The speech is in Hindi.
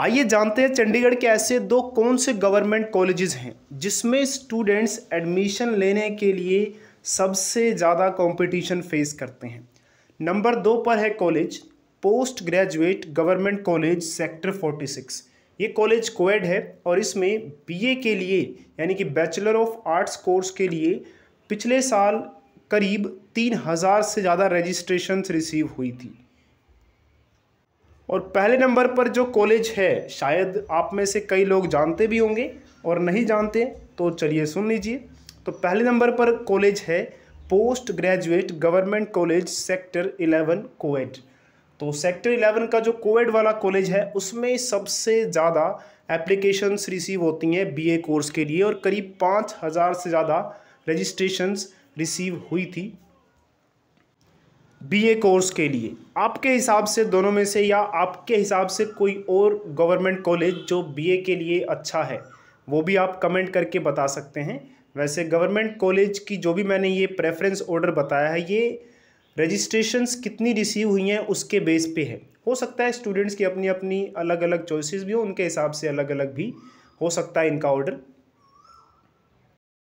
आइए जानते हैं चंडीगढ़ के ऐसे दो कौन से गवर्नमेंट कॉलेजेस हैं जिसमें स्टूडेंट्स एडमिशन लेने के लिए सबसे ज़्यादा कंपटीशन फेस करते हैं नंबर दो पर है college post graduate government college sector 46 ये कॉलेज कोएड है और इसमें बीए के लिए यानी कि बैचलर ऑफ आर्ट्स कोर्स के लिए पिछले साल करीब तीन हज़ार से ज़्यादा रजिस्ट्रेशन रिसीव हुई थी और पहले नंबर पर जो कॉलेज है शायद आप में से कई लोग जानते भी होंगे और नहीं जानते तो चलिए सुन लीजिए तो पहले नंबर पर कॉलेज है post graduate government college sector 11 coed तो सेक्टर 11 का जो कोएड वाला कॉलेज है उसमें सबसे ज़्यादा एप्लीकेशंस रिसीव होती हैं बीए कोर्स के लिए और करीब पाँच हज़ार से ज़्यादा रजिस्ट्रेशंस रिसीव हुई थी बीए कोर्स के लिए आपके हिसाब से दोनों में से या आपके हिसाब से कोई और गवर्नमेंट कॉलेज जो बीए के लिए अच्छा है वो भी आप कमेंट करके बता सकते हैं वैसे गवर्नमेंट कॉलेज की जो भी मैंने ये प्रेफरेंस ऑर्डर बताया है ये रजिस्ट्रेशंस कितनी रिसीव हुई हैं उसके बेस पे है हो सकता है स्टूडेंट्स की अपनी अपनी अलग अलग चॉइसेस भी हो उनके हिसाब से अलग अलग भी हो सकता है इनका ऑर्डर